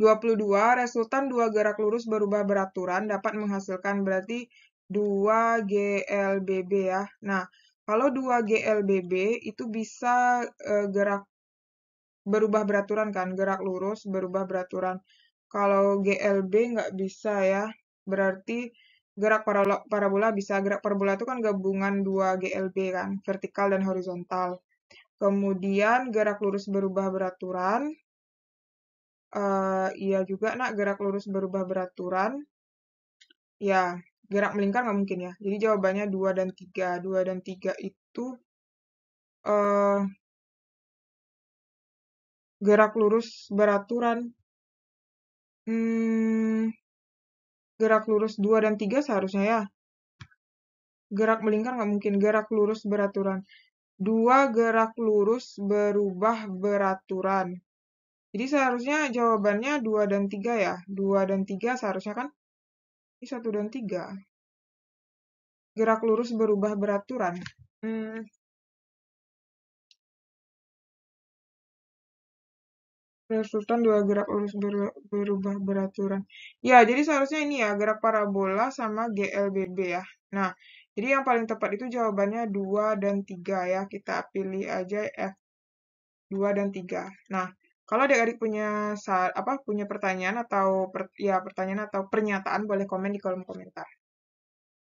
22, resultan dua gerak lurus berubah beraturan dapat menghasilkan berarti 2 GLBB ya. Nah, kalau 2 GLBB itu bisa e, gerak berubah beraturan kan, gerak lurus berubah beraturan. Kalau GLB nggak bisa ya, berarti gerak parabola bisa. Gerak parabola itu kan gabungan 2 GLB kan, vertikal dan horizontal. Kemudian gerak lurus berubah beraturan, uh, iya juga nak gerak lurus berubah beraturan ya gerak melingkar nggak mungkin ya jadi jawabannya dua dan tiga. Dua dan tiga itu uh, gerak lurus beraturan hmm, gerak lurus dua dan tiga seharusnya ya gerak melingkar nggak mungkin gerak lurus beraturan dua gerak lurus berubah beraturan jadi seharusnya jawabannya 2 dan 3 ya. 2 dan 3 seharusnya kan? Ini 1 dan 3. Gerak lurus berubah beraturan. Hmm. Resultan dua gerak lurus berubah beraturan. Ya, jadi seharusnya ini ya, gerak parabola sama GLBB ya. Nah, jadi yang paling tepat itu jawabannya 2 dan 3 ya. Kita pilih aja F. 2 dan 3. Nah, kalau adik-adik punya apa punya pertanyaan atau per, ya pertanyaan atau pernyataan boleh komen di kolom komentar.